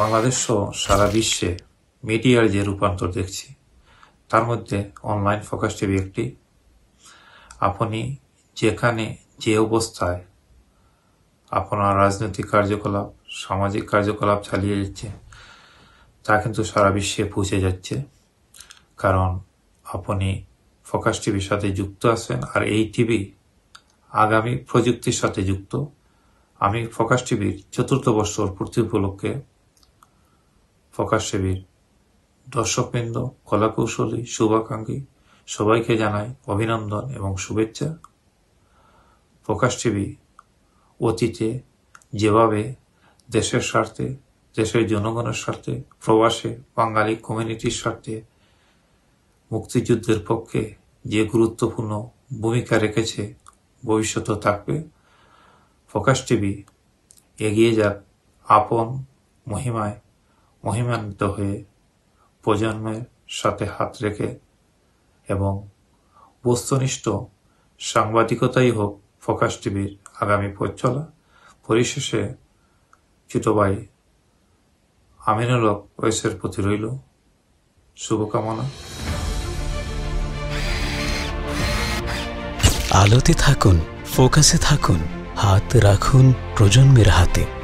বাংলাদেশসহ সারা বিশ্বে মিডিয়ার যে রূপান্তর দেখছি তার মধ্যে অনলাইন ফোকাস টিভি একটি আপনি যেখানে যে অবস্থায় আপনার রাজনৈতিক কার্যকলাপ সামাজিক কার্যকলাপ চালিয়ে যাচ্ছে তা কিন্তু সারা বিশ্বে পৌঁছে যাচ্ছে কারণ আপনি ফোকাস টিভির সাথে যুক্ত আছেন আর এই টিভি আগামী প্রযুক্তির সাথে যুক্ত আমি ফোকাস টিভির চতুর্থ বর্ষ পূর্তি উপলক্ষে প্রকাশ শিবির দর্শকবৃন্দ কলাকৌশলী শুভাকাঙ্ক্ষী সবাইকে জানাই অভিনন্দন এবং শুভেচ্ছা প্রকাশ টিভি অতীতে যেভাবে দেশের স্বার্থে দেশের জনগণের স্বার্থে প্রবাসে বাঙালি কমিউনিটির স্বার্থে মুক্তিযুদ্ধের পক্ষে যে গুরুত্বপূর্ণ ভূমিকা রেখেছে ভবিষ্যত থাকবে প্রকাশ টিভি এগিয়ে যাক আপন মহিমায় মহিমান্বিত হয়ে প্রজন্মের সাথে হাত রেখে এবং বস্তুনিষ্ঠ সাংবাদিকতাই হোক ফোকাস টিভির আগামী পথ চলা পরিশেষে চিতবাই আমিনুল হক ওয়েসের প্রতি রইল শুভকামনা আলোতে থাকুন ফোকাসে থাকুন হাত রাখুন প্রজন্মের হাতে